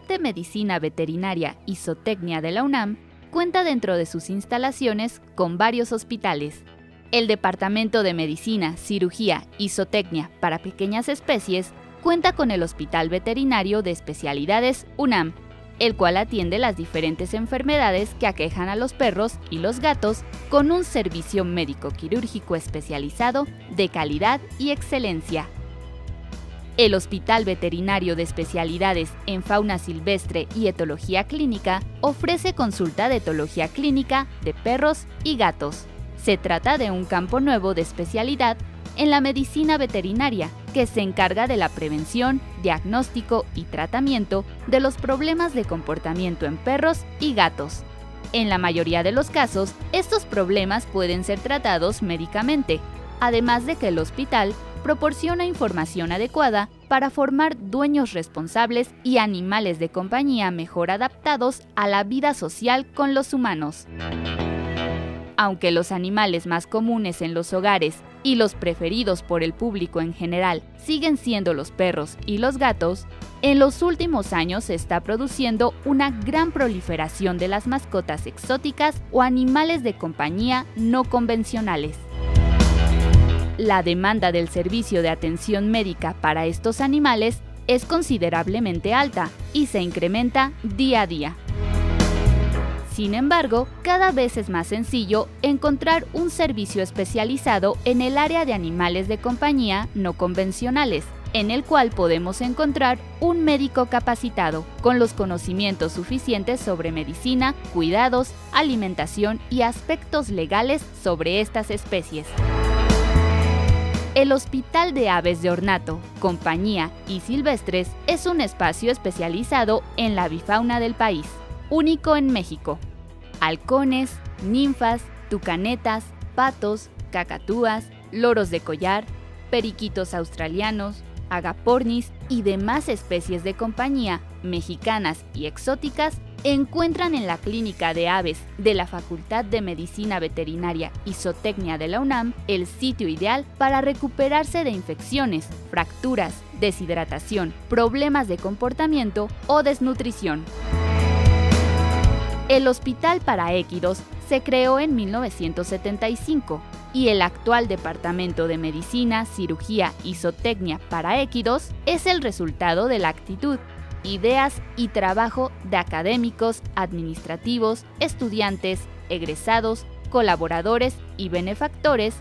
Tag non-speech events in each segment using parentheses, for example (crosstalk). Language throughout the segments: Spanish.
Facultad de Medicina Veterinaria y Zootecnia de la UNAM cuenta dentro de sus instalaciones con varios hospitales. El Departamento de Medicina, Cirugía y Zootecnia para Pequeñas Especies cuenta con el Hospital Veterinario de Especialidades UNAM, el cual atiende las diferentes enfermedades que aquejan a los perros y los gatos con un servicio médico quirúrgico especializado de calidad y excelencia. El Hospital Veterinario de Especialidades en Fauna Silvestre y Etología Clínica ofrece consulta de etología clínica de perros y gatos. Se trata de un campo nuevo de especialidad en la medicina veterinaria que se encarga de la prevención, diagnóstico y tratamiento de los problemas de comportamiento en perros y gatos. En la mayoría de los casos, estos problemas pueden ser tratados médicamente, además de que el hospital proporciona información adecuada para formar dueños responsables y animales de compañía mejor adaptados a la vida social con los humanos. Aunque los animales más comunes en los hogares y los preferidos por el público en general siguen siendo los perros y los gatos, en los últimos años se está produciendo una gran proliferación de las mascotas exóticas o animales de compañía no convencionales la demanda del servicio de atención médica para estos animales es considerablemente alta y se incrementa día a día. Sin embargo, cada vez es más sencillo encontrar un servicio especializado en el área de animales de compañía no convencionales, en el cual podemos encontrar un médico capacitado, con los conocimientos suficientes sobre medicina, cuidados, alimentación y aspectos legales sobre estas especies. El Hospital de Aves de Ornato, Compañía y Silvestres es un espacio especializado en la avifauna del país, único en México. Halcones, ninfas, tucanetas, patos, cacatúas, loros de collar, periquitos australianos, agapornis y demás especies de compañía mexicanas y exóticas encuentran en la Clínica de Aves de la Facultad de Medicina Veterinaria y Zootecnia de la UNAM el sitio ideal para recuperarse de infecciones, fracturas, deshidratación, problemas de comportamiento o desnutrición. El Hospital para Equidos se creó en 1975 y el actual Departamento de Medicina, Cirugía y Zootecnia para Equidos es el resultado de la actitud ideas y trabajo de académicos, administrativos, estudiantes, egresados, colaboradores y benefactores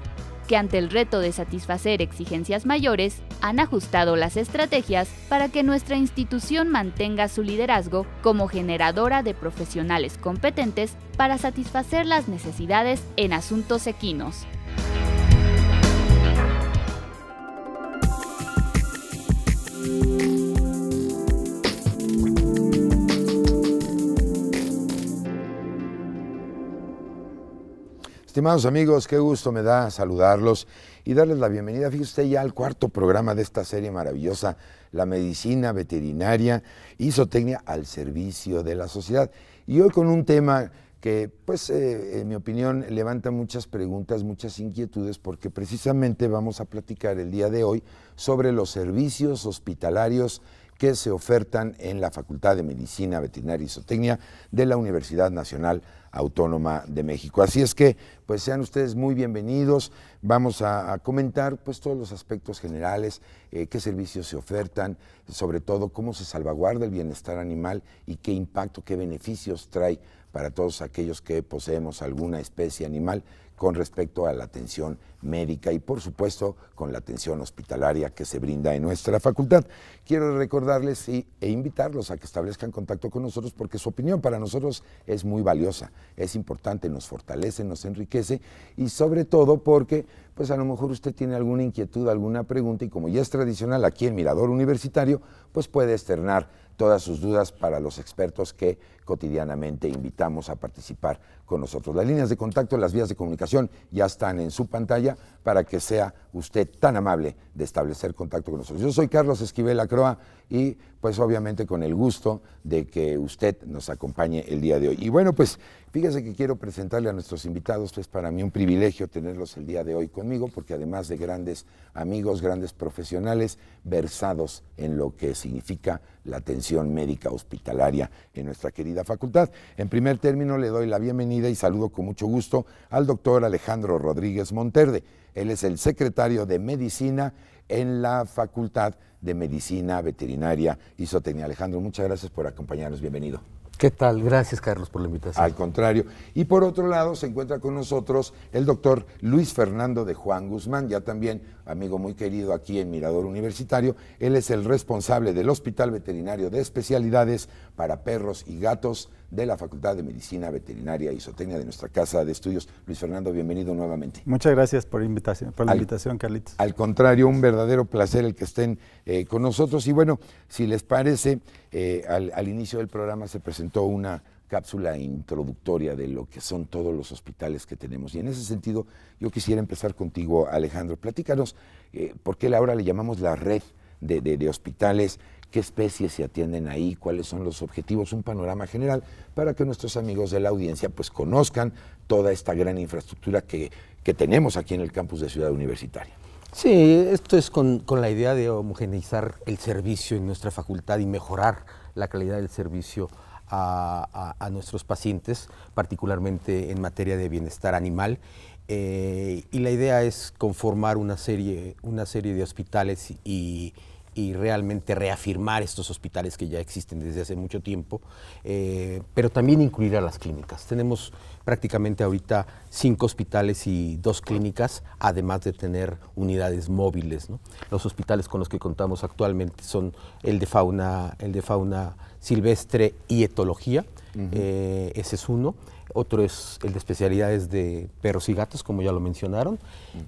que ante el reto de satisfacer exigencias mayores han ajustado las estrategias para que nuestra institución mantenga su liderazgo como generadora de profesionales competentes para satisfacer las necesidades en asuntos equinos. Estimados amigos, qué gusto me da saludarlos y darles la bienvenida. Fíjese usted ya al cuarto programa de esta serie maravillosa, La Medicina Veterinaria y Zootecnia al Servicio de la Sociedad. Y hoy con un tema que, pues, eh, en mi opinión, levanta muchas preguntas, muchas inquietudes, porque precisamente vamos a platicar el día de hoy sobre los servicios hospitalarios que se ofertan en la Facultad de Medicina Veterinaria y Zootecnia de la Universidad Nacional Autónoma de México. Así es que, pues sean ustedes muy bienvenidos. Vamos a, comentar pues todos los aspectos generales, eh, qué servicios se ofertan, sobre todo cómo se salvaguarda el bienestar animal y qué impacto, qué beneficios trae para todos aquellos que poseemos alguna especie animal con respecto a la atención médica y por supuesto con la atención hospitalaria que se brinda en nuestra facultad. Quiero recordarles e invitarlos a que establezcan contacto con nosotros porque su opinión para nosotros es muy valiosa, es importante, nos fortalece, nos enriquece y sobre todo porque pues a lo mejor usted tiene alguna inquietud, alguna pregunta y como ya es tradicional aquí en Mirador Universitario, pues puede externar todas sus dudas para los expertos que cotidianamente invitamos a participar con nosotros. Las líneas de contacto, las vías de comunicación ya están en su pantalla para que sea usted tan amable de establecer contacto con nosotros. Yo soy Carlos Esquivel Acroa y pues obviamente con el gusto de que usted nos acompañe el día de hoy. Y bueno, pues fíjese que quiero presentarle a nuestros invitados, es pues, para mí un privilegio tenerlos el día de hoy conmigo, porque además de grandes amigos, grandes profesionales, versados en lo que significa la atención médica hospitalaria en nuestra querida facultad. En primer término, le doy la bienvenida y saludo con mucho gusto al doctor Alejandro Rodríguez Monterde. Él es el secretario de Medicina en la Facultad de Medicina Veterinaria y Zootecnia. Alejandro, muchas gracias por acompañarnos. Bienvenido. ¿Qué tal? Gracias, Carlos, por la invitación. Al contrario. Y por otro lado, se encuentra con nosotros el doctor Luis Fernando de Juan Guzmán, ya también amigo muy querido aquí en Mirador Universitario. Él es el responsable del Hospital Veterinario de Especialidades para Perros y Gatos de la Facultad de Medicina Veterinaria y de nuestra Casa de Estudios. Luis Fernando, bienvenido nuevamente. Muchas gracias por, la invitación, Carlitos. Al contrario, un verdadero placer el que estén eh, con nosotros. Y bueno, si les parece, eh, al inicio del programa se presentó una cápsula introductoria de lo que son todos los hospitales que tenemos. Y en ese sentido, yo quisiera empezar contigo, Alejandro. Platícanos, eh, ¿por qué ahora le llamamos la red de, hospitales? ¿Qué especies se atienden ahí? ¿Cuáles son los objetivos? Un panorama general para que nuestros amigos de la audiencia pues conozcan toda esta gran infraestructura que, tenemos aquí en el campus de Ciudad Universitaria. Sí, esto es con, con la idea de homogeneizar el servicio en nuestra facultad y mejorar la calidad del servicio a, nuestros pacientes, particularmente en materia de bienestar animal. Eh, y la idea es conformar una serie, una serie de hospitales y, y realmente reafirmar estos hospitales que ya existen desde hace mucho tiempo, eh, pero también incluir a las clínicas. Tenemos prácticamente ahorita cinco hospitales y dos clínicas, además de tener unidades móviles. Los hospitales con los que contamos actualmente son el de fauna, el de fauna silvestre y etología, eh, ese es uno otro es el de especialidades de perros y gatos, como ya lo mencionaron,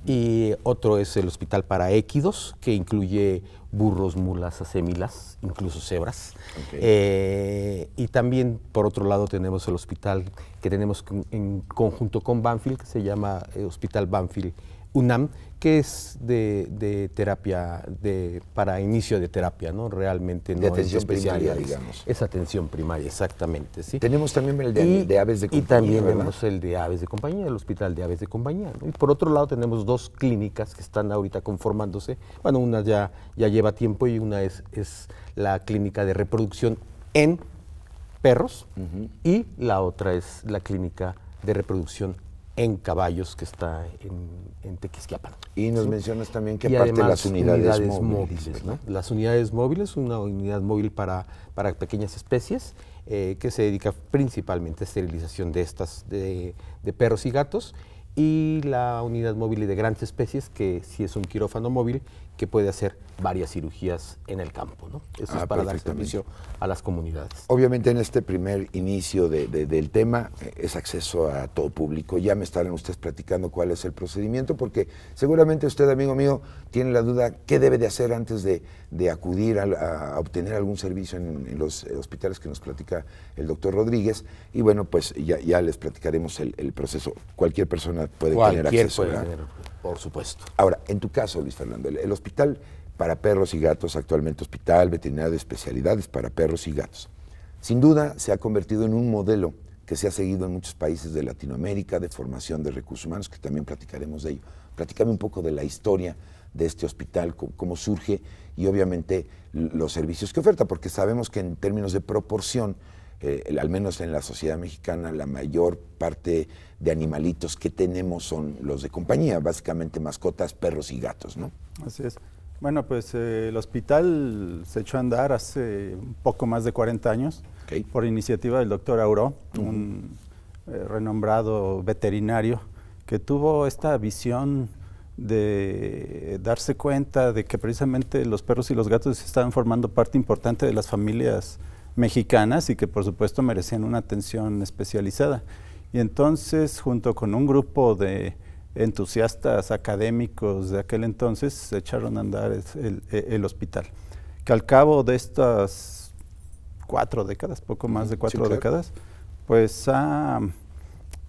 y otro es el hospital para équidos, que incluye burros, mulas, acémilas, incluso cebras. Eh, y también, por otro lado, tenemos el hospital que tenemos en conjunto con Banfield, que se llama eh, Hospital Banfield UNAM, que es de, terapia, de, para inicio de terapia, ¿no? Realmente no de atención primaria, digamos. Es atención primaria, exactamente, ¿sí? Tenemos también el de, aves de compañía, Y también tenemos el de aves de compañía, el hospital de aves de compañía. Y por otro lado tenemos dos clínicas que están ahorita conformándose. Bueno, una ya, ya lleva tiempo y una es, es la clínica de reproducción en perros y la otra es la clínica de reproducción en caballos que está en, en Y nos mencionas también que aparte de las unidades, móviles. Las unidades móviles, una unidad móvil para, pequeñas especies eh, que se dedica principalmente a esterilización de estas, de, de perros y gatos y la unidad móvil de grandes especies, que si es un quirófano móvil, que puede hacer varias cirugías en el campo. ¿no? Eso es ah, para dar servicio a las comunidades. Obviamente en este primer inicio del tema eh, es acceso a todo público. Ya me estarán ustedes platicando cuál es el procedimiento, porque seguramente usted, amigo mío, tiene la duda qué debe de hacer antes de, acudir a, obtener algún servicio en, los eh, hospitales que nos platica el doctor Rodríguez. Y bueno, pues ya, les platicaremos el, proceso. Cualquier persona puede tener acceso. Puede por supuesto. Ahora, en tu caso, Luis Fernando, el hospital Hospital para Perros y Gatos, actualmente Hospital Veterinario de Especialidades para Perros y Gatos. Sin duda, se ha convertido en un modelo que se ha seguido en muchos países de Latinoamérica de formación de recursos humanos, que también platicaremos de ello. Platícame un poco de la historia de este hospital, cómo surge y obviamente los servicios que oferta, porque sabemos que en términos de proporción, eh, al menos en la sociedad mexicana, la mayor parte de animalitos que tenemos son los de compañía, básicamente mascotas, perros y gatos, ¿no? Así es. Bueno, pues eh, el hospital se echó a andar hace un poco más de 40 años por iniciativa del doctor Auró, un eh, renombrado veterinario que tuvo esta visión de darse cuenta de que precisamente los perros y los gatos estaban formando parte importante de las familias mexicanas y que por supuesto merecían una atención especializada. Y entonces, junto con un grupo de entusiastas académicos de aquel entonces, se echaron a andar e, el, hospital, que al cabo de estas cuatro décadas, poco más de cuatro décadas, pues ha...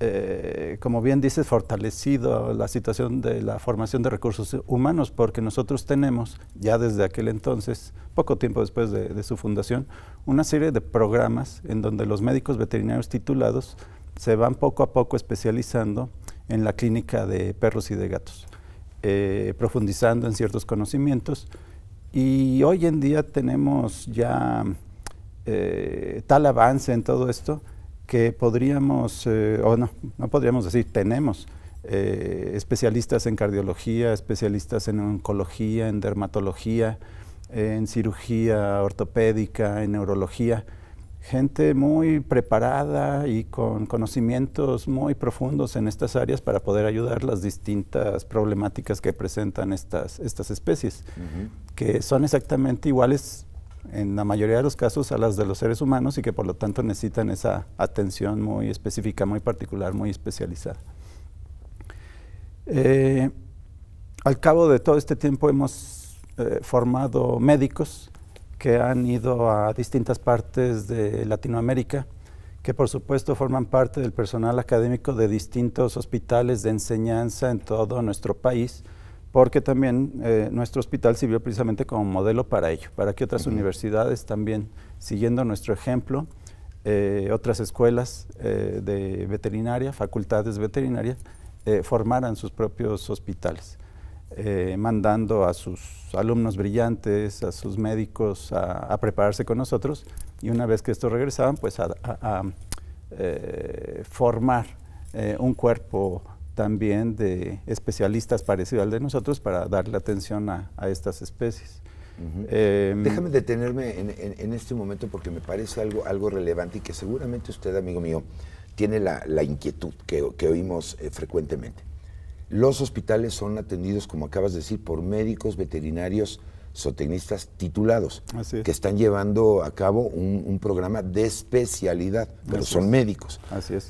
Eh, como bien dices, fortalecido la situación de la formación de recursos humanos, porque nosotros tenemos, ya desde aquel entonces, poco tiempo después de, su fundación, una serie de programas en donde los médicos veterinarios titulados se van poco a poco especializando en la clínica de perros y de gatos, eh, profundizando en ciertos conocimientos. Y hoy en día tenemos ya eh, tal avance en todo esto que podríamos, eh, o no, no podríamos decir, tenemos eh, especialistas en cardiología, especialistas en oncología, en dermatología, en cirugía ortopédica, en neurología, gente muy preparada y con conocimientos muy profundos en estas áreas para poder ayudar las distintas problemáticas que presentan estas, estas especies, que son exactamente iguales en la mayoría de los casos a las de los seres humanos y que por lo tanto necesitan esa atención muy específica, muy particular, muy especializada. Eh, al cabo de todo este tiempo hemos eh, formado médicos que han ido a distintas partes de Latinoamérica, que por supuesto forman parte del personal académico de distintos hospitales de enseñanza en todo nuestro país porque también eh, nuestro hospital sirvió precisamente como modelo para ello, para que otras universidades también, siguiendo nuestro ejemplo, eh, otras escuelas eh, de veterinaria, facultades veterinarias, formaran sus propios hospitales, mandando a sus alumnos brillantes, a sus médicos a, prepararse con nosotros y una vez que estos regresaban, pues a, a formar un cuerpo también de especialistas parecidos al de nosotros para darle atención a, estas especies. Em, Déjame detenerme en, este momento porque me parece algo, algo relevante y que seguramente usted, amigo mío, tiene la, inquietud que, oímos eh, frecuentemente. Los hospitales son atendidos, como acabas de decir, por médicos veterinarios zootecnistas titulados, que están llevando a cabo un, programa de especialidad, pero son médicos.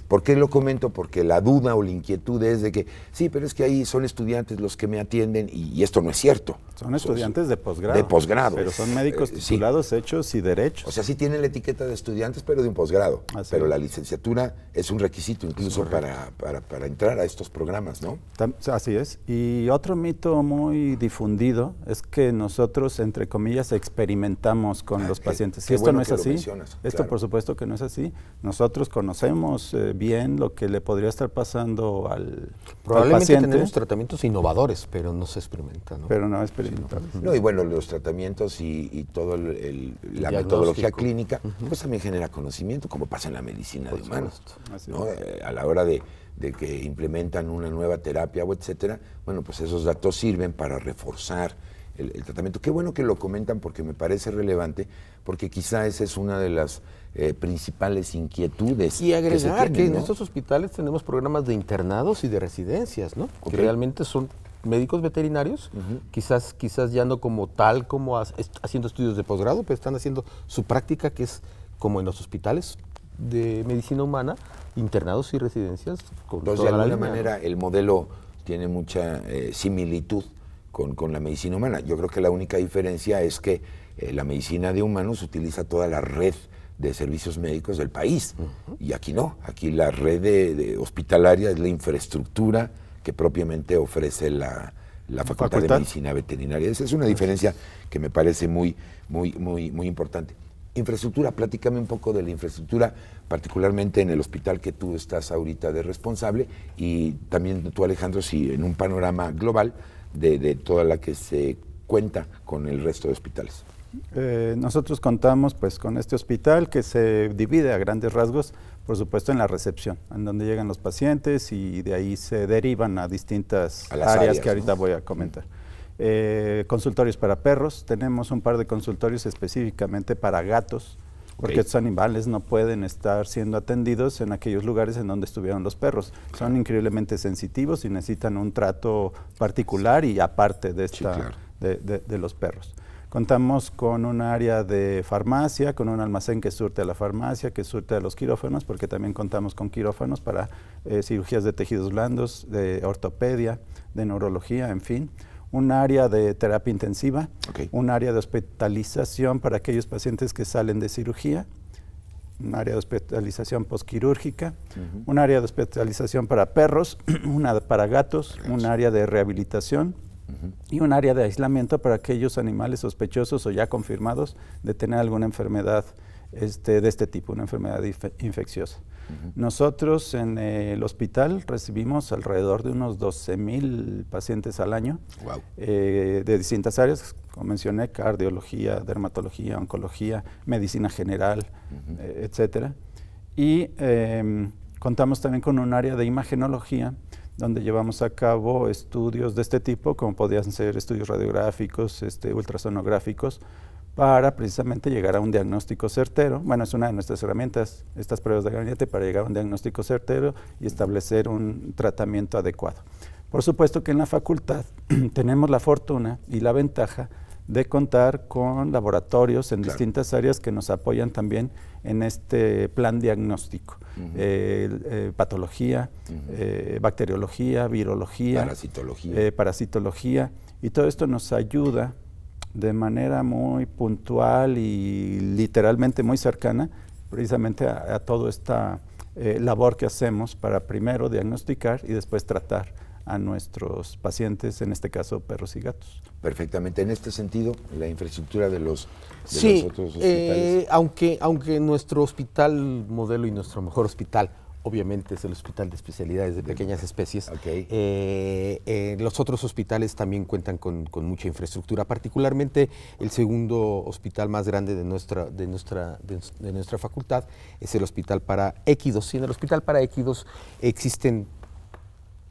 ¿Por qué lo comento? Porque la duda o la inquietud es de que, sí, pero es que ahí son estudiantes los que me atienden y esto no es cierto. Son pues, estudiantes de posgrado. De posgrado. Pero son eh, médicos titulados, hechos y derechos. O sea, sí tienen la etiqueta de estudiantes, pero de un posgrado. pero la licenciatura es un requisito incluso para, para, entrar a estos programas, ¿no? Así es. Y otro mito muy difundido es que nosotros, entre comillas, experimentamos con ah, los pacientes. esto no es así. esto por supuesto que no es así. Nosotros conocemos eh, bien lo que le podría estar pasando al, paciente. tenemos tratamientos innovadores, pero no se experimentan. ¿no? Pero no experimentan no, y bueno, los tratamientos y, toda la metodología clínica, pues también genera conocimiento, como pasa en la medicina de humanos. ¿no? Eh, a la hora de, que implementan una nueva terapia o etcétera, bueno, pues esos datos sirven para reforzar el, tratamiento. Qué bueno que lo comentan porque me parece relevante, porque quizá esa es una de las eh, principales inquietudes. Y agregar que, en estos hospitales tenemos programas de internados y de residencias, ¿no? Que realmente son médicos veterinarios, quizás, quizás ya no como tal, como haciendo estudios de posgrado, pero están haciendo su práctica, que es como en los hospitales de medicina humana, internados y residencias. Entonces, de alguna manera, el modelo tiene mucha eh, similitud con, la medicina humana. Yo creo que la única diferencia es que eh, la medicina de humanos utiliza toda la red de servicios médicos del país. Y aquí no, aquí la red de hospitalaria es la infraestructura, propiamente ofrece la, facultad, de Medicina Veterinaria. Esa es una diferencia que me parece muy, muy, muy, muy importante. Infraestructura, platícame un poco de la infraestructura, particularmente en el hospital que tú estás ahorita de responsable y también tú, Alejandro, si en un panorama global de toda la que se cuenta con el resto de hospitales. Eh, nosotros contamos pues con este hospital que se divide a grandes rasgos, por supuesto, en la recepción, en donde llegan los pacientes y de ahí se derivan a distintas áreas, que ahorita voy a comentar. Eh, consultorios para perros, tenemos un par de consultorios específicamente para gatos, porque estos animales no pueden estar siendo atendidos en aquellos lugares en donde estuvieron los perros. Son increíblemente sensitivos y necesitan un trato particular y aparte de, esta, de los perros. Contamos con un área de farmacia, con un almacén que surte a la farmacia, que surte a los quirófanos, porque también contamos con quirófanos para eh, cirugías de tejidos blandos, de ortopedia, de neurología, en fin. Un área de terapia intensiva, un área de hospitalización para aquellos pacientes que salen de cirugía, un área de hospitalización posquirúrgica, un área de hospitalización para perros, (clears throat) una para gatos, un área de rehabilitación y un área de aislamiento para aquellos animales sospechosos o ya confirmados de tener alguna enfermedad este, de este tipo, una enfermedad infecciosa. Nosotros en el hospital recibimos alrededor de unos 12.000 mil pacientes al año eh, de distintas áreas, como mencioné, cardiología, dermatología, oncología, medicina general, eh, etc. Y em, contamos también con un área de imagenología donde llevamos a cabo estudios de este tipo, como podían ser estudios radiográficos, este, ultrasonográficos, para precisamente llegar a un diagnóstico certero. Bueno, es una de nuestras herramientas, estas pruebas de gabinete, para llegar a un diagnóstico certero y establecer un tratamiento adecuado. Por supuesto que en la facultad (clears throat) tenemos la fortuna y la ventaja de contar con laboratorios en distintas áreas que nos apoyan también en este plan diagnóstico. Eh, eh, patología, eh, bacteriología, virología, parasitología. Y todo esto nos ayuda de manera muy puntual y literalmente muy cercana precisamente a toda esta labor que hacemos para primero diagnosticar y después tratar a nuestros pacientes, en este caso perros y gatos. Perfectamente. En este sentido, la infraestructura de los, sí, otros hospitales. Eh, aunque, aunque nuestro hospital modelo y nuestro mejor hospital obviamente es el Hospital de Especialidades de Pequeñas Especies. Eh, eh, los otros hospitales también cuentan con, mucha infraestructura, particularmente el segundo hospital más grande de nuestra, de nuestra, de, nuestra facultad es el Hospital para Equidos. Y en el Hospital para Equidos existen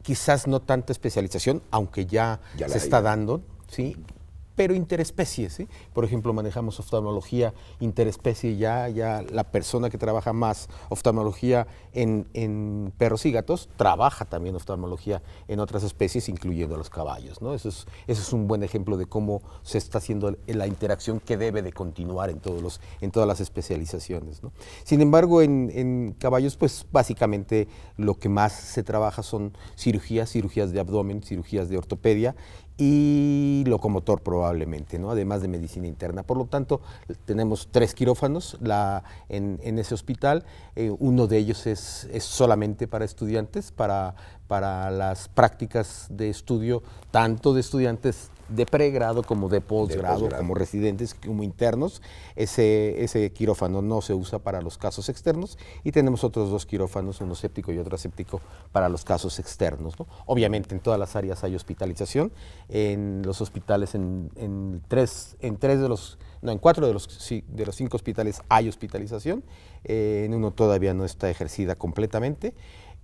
quizás no tanta especialización, aunque ya, se está dando, ¿sí? pero interespecies. Por ejemplo, manejamos oftalmología interespecie, ya, ya la persona que trabaja más oftalmología en, perros y gatos trabaja también oftalmología en otras especies, incluyendo los caballos. ¿no? Eso, es, eso es un buen ejemplo de cómo se está haciendo la interacción que debe de continuar en, todos los, en todas las especializaciones. Sin embargo, en, en caballos, pues básicamente lo que más se trabaja son cirugías, cirugías de abdomen, cirugías de ortopedia y locomotor probablemente, ¿no? además de medicina interna. Por lo tanto, tenemos tres quirófanos en, ese hospital. Eh, uno de ellos es, solamente para estudiantes, para, para las prácticas de estudio, tanto de estudiantes de pregrado como de posgrado, como residentes, como internos. Ese, ese quirófano no se usa para los casos externos y tenemos otros dos quirófanos, uno séptico y otro aséptico, para los casos externos. Obviamente en todas las áreas hay hospitalización, en los hospitales, en, tres, en tres de los no, en cuatro de los, de los cinco hospitales hay hospitalización, eh, en uno todavía no está ejercida completamente,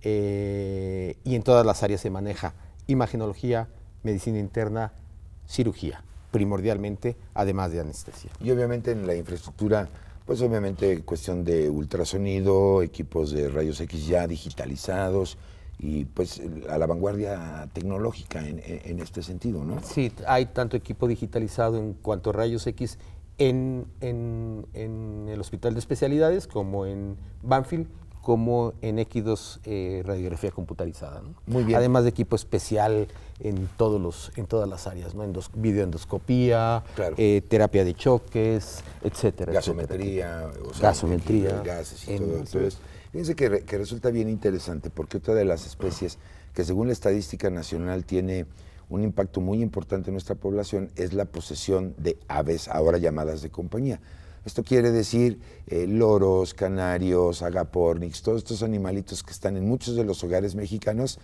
eh, y en todas las áreas se maneja imagenología, medicina interna, cirugía, primordialmente, además de anestesia. Y obviamente en la infraestructura, pues obviamente cuestión de ultrasonido, equipos de rayos X ya digitalizados, y pues a la vanguardia tecnológica en, este sentido, ¿no? Sí, hay tanto equipo digitalizado en cuanto a rayos X en el Hospital de Especialidades como en Banfield como en X2 eh, radiografía computarizada. Además de equipo especial en, todos los, en todas las áreas, ¿no? videoendoscopía, eh, terapia de choques, etcétera. Gasometría, gasometría. Entonces, fíjense que resulta bien interesante porque otra de las especies que según la estadística nacional tiene un impacto muy importante en nuestra población es la posesión de aves ahora llamadas de compañía. Esto quiere decir eh, loros, canarios, agapornix, todos estos animalitos que están en muchos de los hogares mexicanos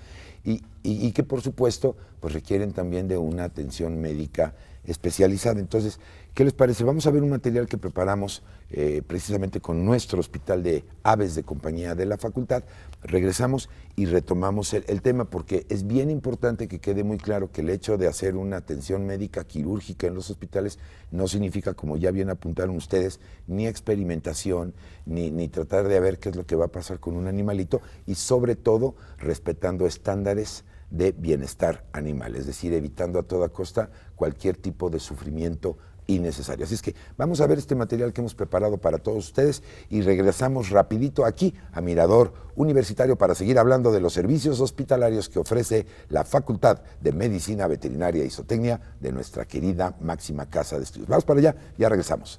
y, y que por supuesto pues requieren también de una atención médica especializada. Entonces, ¿Qué les parece? Vamos a ver un material que preparamos eh, precisamente con nuestro hospital de aves de compañía de la facultad. Regresamos y retomamos el, tema porque es bien importante que quede muy claro que el hecho de hacer una atención médica quirúrgica en los hospitales no significa, como ya bien apuntaron ustedes, ni experimentación, ni, ni tratar de ver qué es lo que va a pasar con un animalito y sobre todo respetando estándares de bienestar animal, es decir, evitando a toda costa cualquier tipo de sufrimiento Así es que vamos a ver este material que hemos preparado para todos ustedes y regresamos rapidito aquí a Mirador Universitario para seguir hablando de los servicios hospitalarios que ofrece la Facultad de Medicina Veterinaria y Isotecnia de nuestra querida máxima casa de estudios. Vamos para allá, ya regresamos.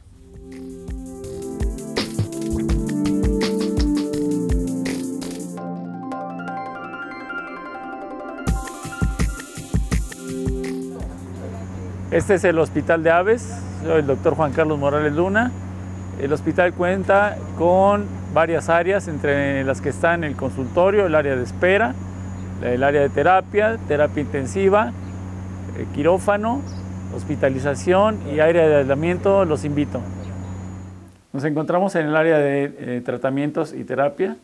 Este es el Hospital de Aves, soy el doctor Juan Carlos Morales Luna. El hospital cuenta con varias áreas, entre las que están el consultorio, el área de espera, el área de terapia, terapia intensiva, eh, quirófano, hospitalización y área de aislamiento, los invito. Nos encontramos en el área de eh, tratamientos y terapia,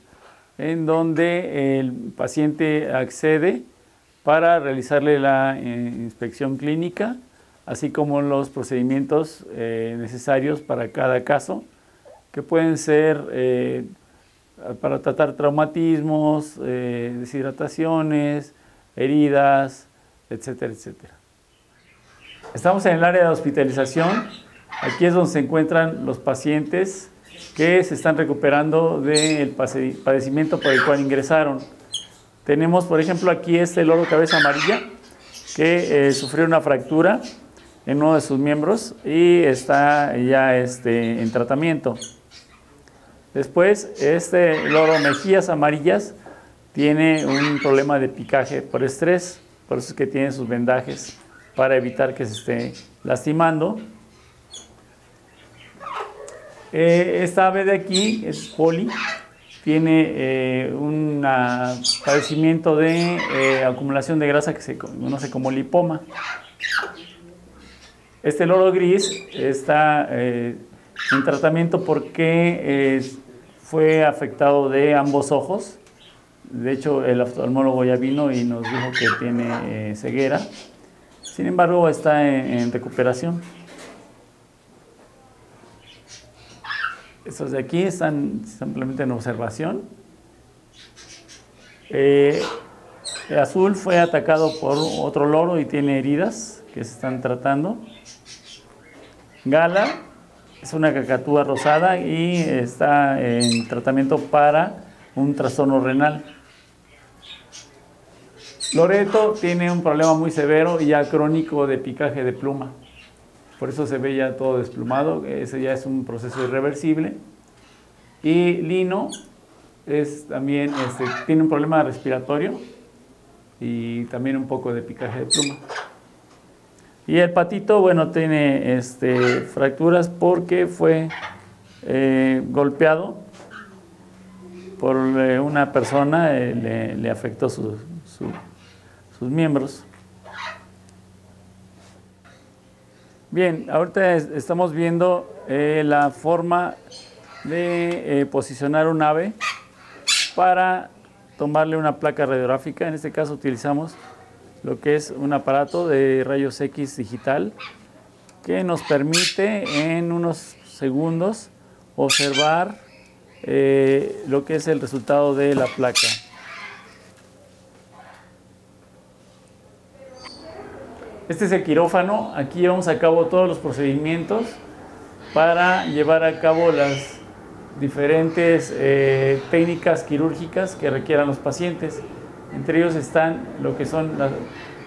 en donde el paciente accede para realizarle la eh, inspección clínica, así como los procedimientos eh, necesarios para cada caso, que pueden ser eh, para tratar traumatismos, eh, deshidrataciones, heridas, etcétera, etcétera. Estamos en el área de hospitalización. Aquí es donde se encuentran los pacientes que se están recuperando del padecimiento por el cual ingresaron. Tenemos, por ejemplo, aquí este loro cabeza amarilla que sufrió una fractura en uno de sus miembros y está ya este, en tratamiento. Después, este loro mejillas amarillas tiene un problema de picaje por estrés, por eso es que tiene sus vendajes para evitar que se esté lastimando. Eh, esta ave de aquí es poli, tiene eh, un padecimiento de eh, acumulación de grasa que se conoce como lipoma. Este loro gris está eh, en tratamiento porque eh, fue afectado de ambos ojos. De hecho, el oftalmólogo ya vino y nos dijo que tiene eh, ceguera. Sin embargo, está en, recuperación. Estos de aquí están simplemente en observación. el azul fue atacado por otro loro y tiene heridas que se están tratando. Gala es una cacatúa rosada y está en tratamiento para un trastorno renal. Loreto tiene un problema muy severo y ya crónico de picaje de pluma. Por eso se ve ya todo desplumado, ese ya es un proceso irreversible. Y Lino es también este, tiene un problema respiratorio y también un poco de picaje de pluma. Y el patito, bueno, tiene este, fracturas porque fue eh, golpeado por eh, una persona, eh, le, afectó sus miembros. Bien, ahorita estamos viendo la forma de posicionar un ave para tomarle una placa radiográfica. En este caso utilizamos lo que es un aparato de rayos X digital que nos permite en unos segundos observar eh, lo que es el resultado de la placa. Este es el quirófano, aquí llevamos a cabo todos los procedimientos para llevar a cabo las diferentes eh, técnicas quirúrgicas que requieran los pacientes. Entre ellos están lo que son las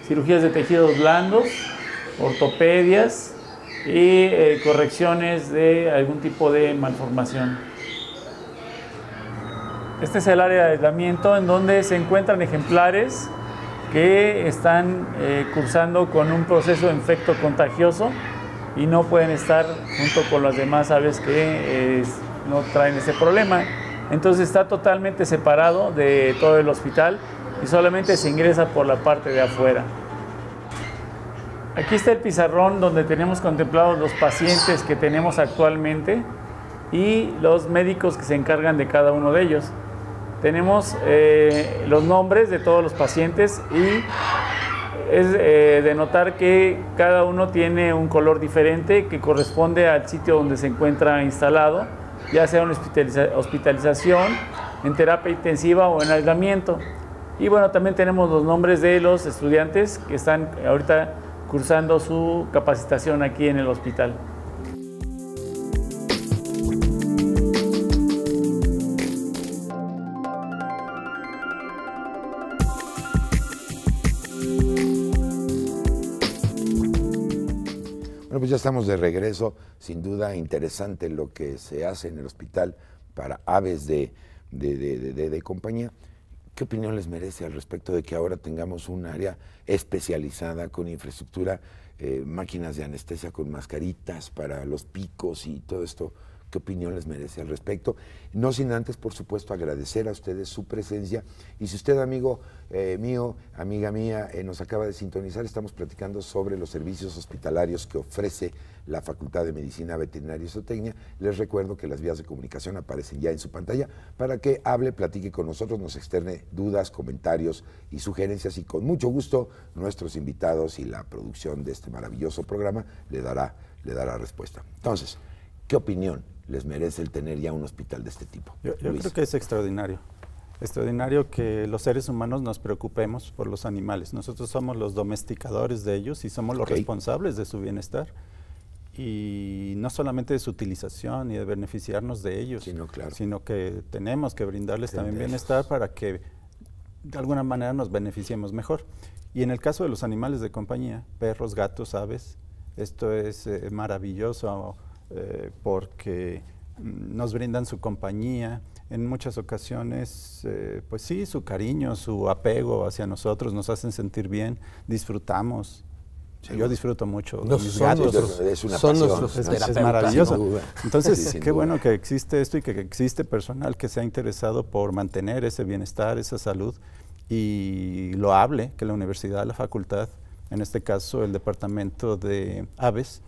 cirugías de tejidos blandos, ortopedias y eh, correcciones de algún tipo de malformación. Este es el área de aislamiento en donde se encuentran ejemplares que están eh, cursando con un proceso de infecto contagioso y no pueden estar junto con las demás aves que eh, no traen ese problema. Entonces está totalmente separado de todo el hospital y solamente se ingresa por la parte de afuera. Aquí está el pizarrón donde tenemos contemplados los pacientes que tenemos actualmente y los médicos que se encargan de cada uno de ellos. Tenemos eh, los nombres de todos los pacientes y es eh, de notar que cada uno tiene un color diferente que corresponde al sitio donde se encuentra instalado, ya sea en hospitalización, en terapia intensiva o en aislamiento. Y bueno, también tenemos los nombres de los estudiantes que están ahorita cursando su capacitación aquí en el hospital. Bueno, pues ya estamos de regreso. Sin duda interesante lo que se hace en el hospital para aves de, de compañía. ¿Qué opinión les merece al respecto de que ahora tengamos un área especializada con infraestructura, eh, máquinas de anestesia con mascaritas para los picos y todo esto? qué opinión les merece al respecto. No sin antes, por supuesto, agradecer a ustedes su presencia. Y si usted, amigo eh, mío, amiga mía, eh, nos acaba de sintonizar, estamos platicando sobre los servicios hospitalarios que ofrece la Facultad de Medicina Veterinaria y Zootecnia. Les recuerdo que las vías de comunicación aparecen ya en su pantalla para que hable, platique con nosotros, nos externe dudas, comentarios y sugerencias. Y con mucho gusto, nuestros invitados y la producción de este maravilloso programa le dará, le dará respuesta. Entonces, ¿qué opinión les merece el tener ya un hospital de este tipo. Yo, creo que es extraordinario. Extraordinario que los seres humanos nos preocupemos por los animales. Nosotros somos los domesticadores de ellos y somos los responsables de su bienestar. Y no solamente de su utilización y de beneficiarnos de ellos, sino, que tenemos que brindarles también bienestar para que de alguna manera nos beneficiemos mejor. Y en el caso de los animales de compañía, perros, gatos, aves, esto es eh, maravilloso eh, porque nos brindan su compañía, en muchas ocasiones, eh, pues sí, su cariño, su apego hacia nosotros, nos hacen sentir bien, disfrutamos. Yo disfruto mucho. son Nuestros, es son Entonces, qué bueno que existe esto y que existe personal que se ha interesado por mantener ese bienestar, esa salud y lo hable, que la universidad, la facultad en este caso el Departamento de Aves,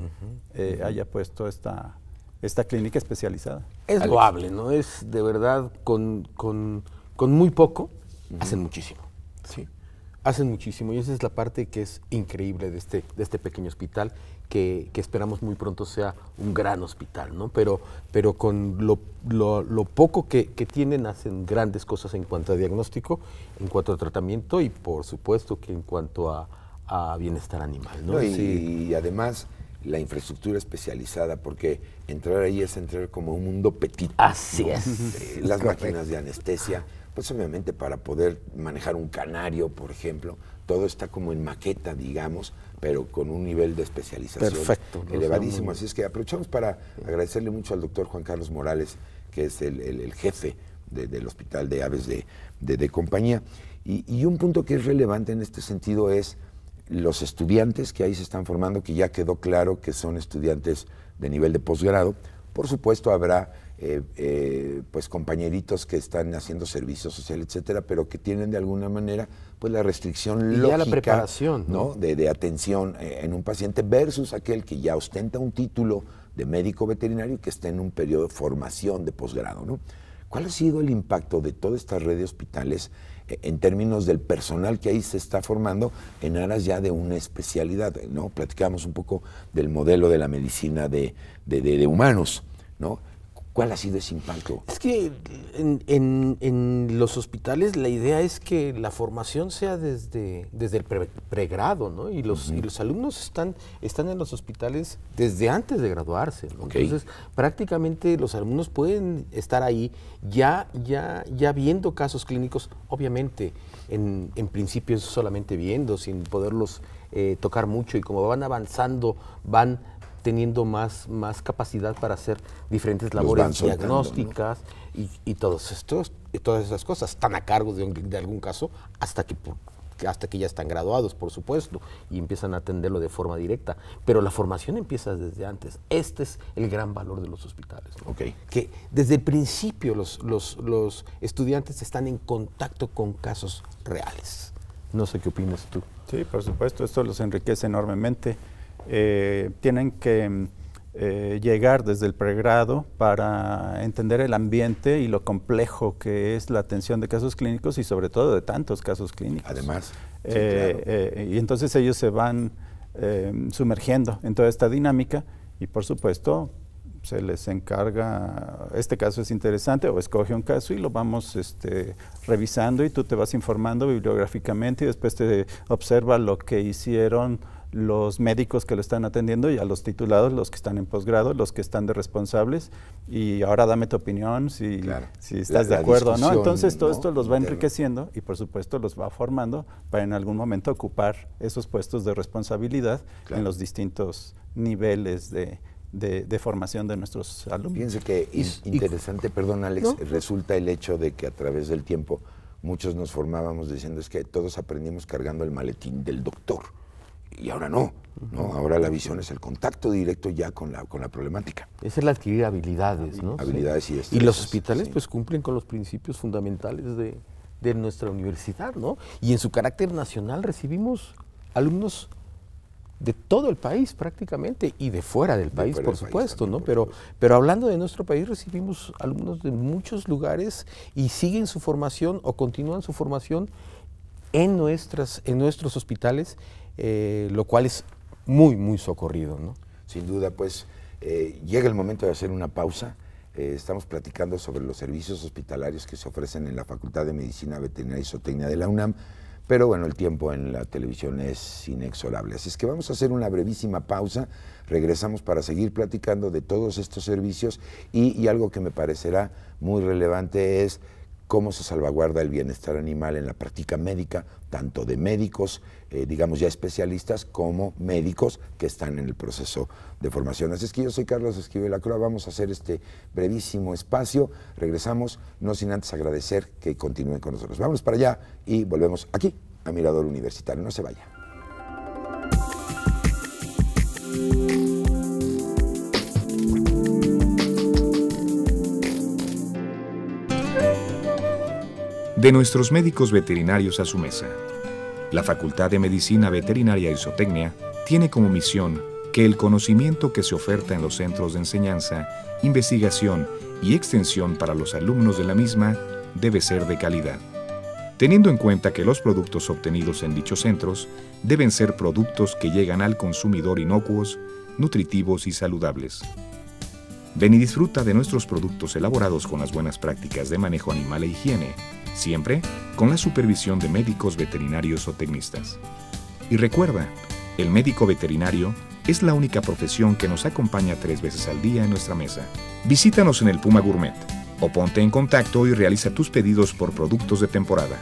eh, haya puesto esta, esta clínica especializada. Es loable, ¿no? Es de verdad con, muy poco, hacen muchísimo. Sí. Hacen muchísimo y esa es la parte que es increíble de este, de este pequeño hospital que, esperamos muy pronto sea un gran hospital, ¿no? Pero, pero con lo, lo, poco que, tienen hacen grandes cosas en cuanto a diagnóstico, en cuanto a tratamiento y por supuesto que en cuanto a, a bienestar animal. ¿no? y, además la infraestructura especializada, porque entrar ahí es entrar como un mundo petit. Así es. Eh, (laughs) las máquinas de anestesia, pues obviamente para poder manejar un canario, por ejemplo, todo está como en maqueta, digamos, pero con un nivel de especialización elevadísimo. Así es que aprovechamos para agradecerle mucho al doctor Juan Carlos Morales, que es el, jefe del Hospital de Aves de, Compañía. y, un punto que es relevante en este sentido es los estudiantes que ahí se están formando, que ya quedó claro que son estudiantes de nivel de posgrado, por supuesto habrá eh, eh, pues compañeritos que están haciendo servicio social, etcétera, pero que tienen de alguna manera pues la restricción lógica, ya la preparación, ¿no? De, atención eh, en un paciente versus aquel que ya ostenta un título de médico veterinario y que está en un periodo de formación de posgrado, ¿no? ¿Cuál ha sido el impacto de toda esta red de hospitales en términos del personal que ahí se está formando en aras ya de una especialidad. ¿no? Platicamos un poco del modelo de la medicina de, humanos. ¿no? ¿Cuál ha sido ese impacto? Es que en, los hospitales la idea es que la formación sea desde, desde el pregrado, ¿no? Y los, los alumnos están, están en los hospitales desde antes de graduarse, Entonces, prácticamente los alumnos pueden estar ahí ya, ya, ya viendo casos clínicos, obviamente, en, en principio solamente viendo, sin poderlos eh, tocar mucho, y como van avanzando, van teniendo más, más capacidad para hacer diferentes labores diagnósticas y, todos estos, todas esas cosas. Están a cargo de, de algún caso hasta que hasta que ya están graduados, por supuesto, y empiezan a atenderlo de forma directa. Pero la formación empieza desde antes. Este es el gran valor de los hospitales. Que desde el principio los, los, estudiantes están en contacto con casos reales. No sé qué opinas tú. Sí, por supuesto, esto los enriquece enormemente eh, tienen que eh, llegar desde el pregrado para entender el ambiente y lo complejo que es la atención de casos clínicos y sobre todo de tantos casos clínicos. Además. Eh, eh, y entonces ellos se van sumergiendo en toda esta dinámica y por supuesto se les encarga, este caso es interesante, o escoge un caso y lo vamos este, revisando y tú te vas informando bibliográficamente y después te observa lo que hicieron los médicos que lo están atendiendo y a los titulados, los que están en posgrado, los que están de responsables. Y ahora dame tu opinión si, si estás de acuerdo, ¿no? Entonces todo esto los va enriqueciendo y por supuesto los va formando para en algún momento ocupar esos puestos de responsabilidad en los distintos niveles de, formación de nuestros alumnos. Piense que es interesante, perdón Alex, resulta el hecho de que a través del tiempo muchos nos formábamos diciendo es que todos aprendimos cargando el maletín del doctor y ahora no. ¿no? Ahora la visión es el contacto directo ya con la, con la problemática. Es el adquirir habilidades, ¿no? Habilidades y Y los hospitales pues cumplen con los principios fundamentales de, nuestra universidad, ¿no? Y en su carácter nacional recibimos alumnos de todo el país prácticamente y de fuera del país, por, supuesto, ¿no? Pero, pero hablando de nuestro país recibimos alumnos de muchos lugares y siguen su formación o continúan su formación en, nuestras, en nuestros hospitales, eh, lo cual es muy, muy socorrido. ¿no? Sin duda, pues eh, llega el momento de hacer una pausa. Eh, estamos platicando sobre los servicios hospitalarios que se ofrecen en la Facultad de Medicina Veterinaria y Zootecnia de la UNAM, pero bueno, el tiempo en la televisión es inexorable. Así es que vamos a hacer una brevísima pausa, regresamos para seguir platicando de todos estos servicios y algo que me parecerá muy relevante es cómo se salvaguarda el bienestar animal en la práctica médica, tanto de médicos, eh, digamos ya especialistas, como médicos que están en el proceso de formación. Así es que yo soy Carlos Esquivel Acroa, vamos a hacer este brevísimo espacio, regresamos, no sin antes agradecer que continúen con nosotros. Vámonos para allá y volvemos aquí, a Mirador Universitario, no se vaya. de nuestros médicos veterinarios a su mesa. La Facultad de Medicina Veterinaria y tiene como misión que el conocimiento que se oferta en los centros de enseñanza, investigación y extensión para los alumnos de la misma debe ser de calidad, teniendo en cuenta que los productos obtenidos en dichos centros deben ser productos que llegan al consumidor inocuos, nutritivos y saludables. Ven y disfruta de nuestros productos elaborados con las buenas prácticas de manejo animal e higiene, siempre con la supervisión de médicos veterinarios o tecnistas. Y recuerda, el médico veterinario es la única profesión que nos acompaña tres veces al día en nuestra mesa. Visítanos en el Puma Gourmet o ponte en contacto y realiza tus pedidos por productos de temporada.